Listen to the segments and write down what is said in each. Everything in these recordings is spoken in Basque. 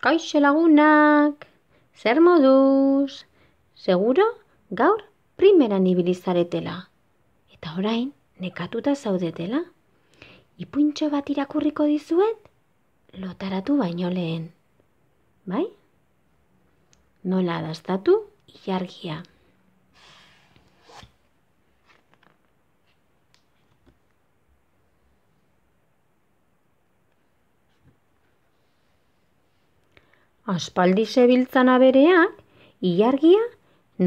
Kaixo lagunak. Zer moduz? Seguro gaur primeran ibilizaretela. Eta orain nekatuta zaudetela. Ipuntxo bat irakurriko dizuet lotaratu baino lehen. Bai? Nola dastatu ilargia. aspaldi zebiltzan abereak, ilargia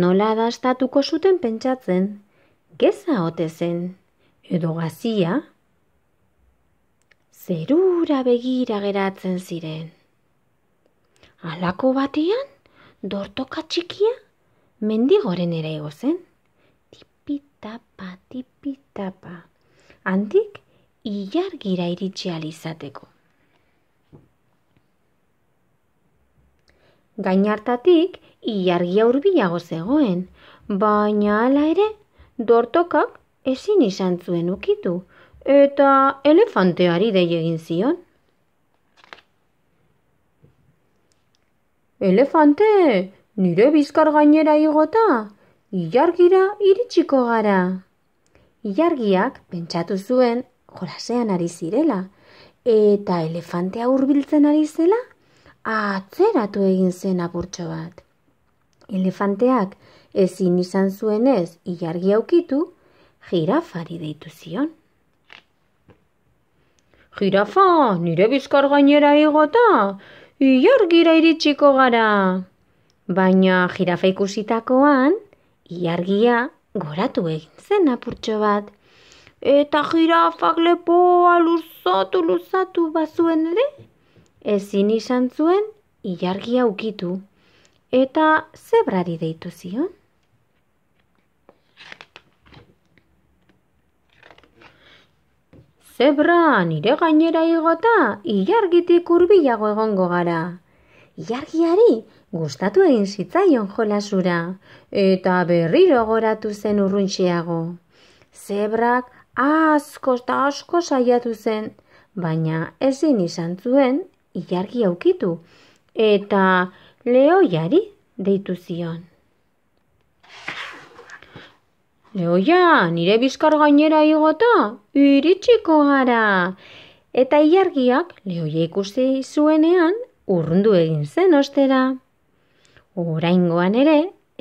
nola dastatuko zuten pentsatzen, geza ote zen, edo gazia, zerura begira geratzen ziren. Alako batean, dortoka txikia, mendigoren ere egozen, tipitapa, tipitapa, antik, ilargira iritsi alizateko. gainartatik ilargi aurbilago zegoen, baina hala ere, dortokak ezin izan zuen ukitu, eta elefanteari dei egin zion. Elefante, nire bizkar gainera igota, ilargira iritsiko gara. Ilargiak pentsatu zuen jolasean ari zirela, eta elefantea hurbiltzen ari zela atzeratu egin zen apurtxo bat. Elefanteak ezin izan zuenez ilargi aukitu, jirafari deitu zion. Jirafa, nire bizkar gainera igota, ilargira iritsiko gara. Baina jirafa ikusitakoan, ilargia goratu egin zen apurtxo bat. Eta jirafak lepoa luzatu luzatu bazuen ere, ezin izan zuen ilargia ukitu eta zebrari deitu zion. Zebra, nire gainera igota, ilargitik urbilago egongo gara. Ilargiari gustatu egin zitzaion jolasura eta berriro goratu zen urruntxeago. Zebrak asko eta asko saiatu zen, baina ezin izan zuen ilargi aukitu eta leoiari deitu zion. Leoia, nire bizkar gainera igota, iritsiko gara. Eta ilargiak leoia ikusi zuenean urrundu egin zen ostera. Oraingoan ere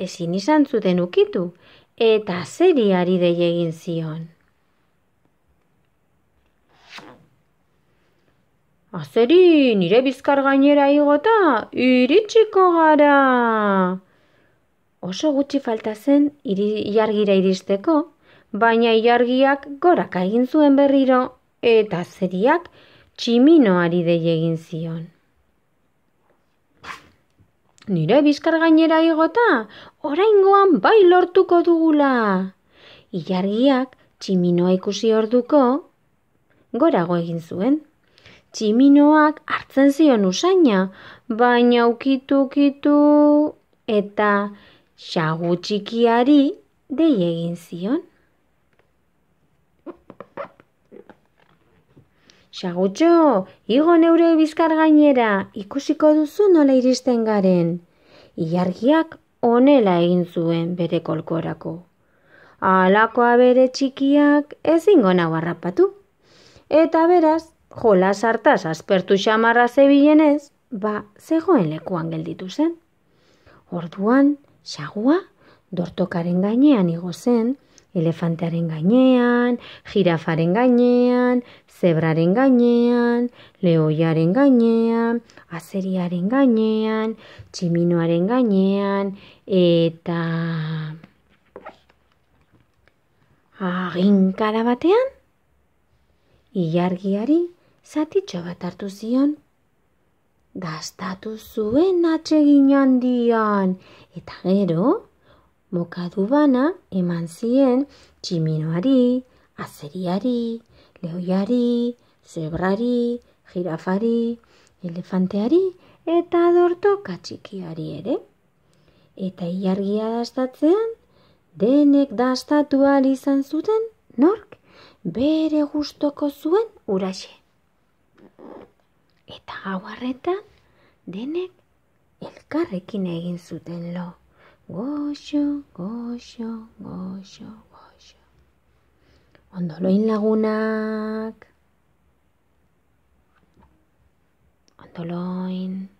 ezin izan zuten ukitu eta zeriari dei egin zion. Azeri, nire bizkar gainera igota, iritsiko gara! Oso gutxi falta zen iri, iargira iristeko, baina iargiak goraka egin zuen berriro eta zeriak tximinoari dei egin zion. Nire bizkar gainera igota, oraingoan bai lortuko dugula. Ilargiak tximinoa ikusi orduko, gorago egin zuen tximinoak hartzen zion usaina, baina ukitu kitu eta xagu txikiari dei egin zion. Xagutxo, igo neure bizkar gainera, ikusiko duzu nola iristen garen. Iargiak onela egin zuen bere kolkorako. Alakoa bere txikiak ezingo nau harrapatu. Eta beraz, jola sartaz aspertu xamarra zebilen ez, ba, zegoen lekuan gelditu zen. Orduan, xagua, dortokaren gainean igo zen, elefantearen gainean, jirafaren gainean, zebraren gainean, leoiaren gainean, azeriaren gainean, tximinoaren gainean, eta... Agin kara batean, ilargiari zatitxo bat hartu zion. Gastatu zuen atsegin dian. eta gero, mokadu bana eman zien tximinoari, azeriari, lehoiari, zebrari, jirafari, elefanteari eta adorto katxikiari ere. Eta iargia dastatzean, denek dastatu izan zuten nork bere gustoko zuen uraxe eta aguarretan denek elkarrekin egin zuten lo. Goxo, goxo, goxo, goxo. Ondoloin lagunak. Ondoloin.